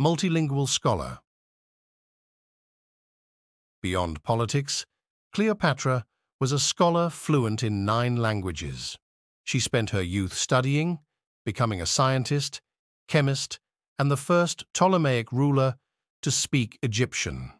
multilingual scholar. Beyond politics, Cleopatra was a scholar fluent in nine languages. She spent her youth studying, becoming a scientist, chemist, and the first Ptolemaic ruler to speak Egyptian.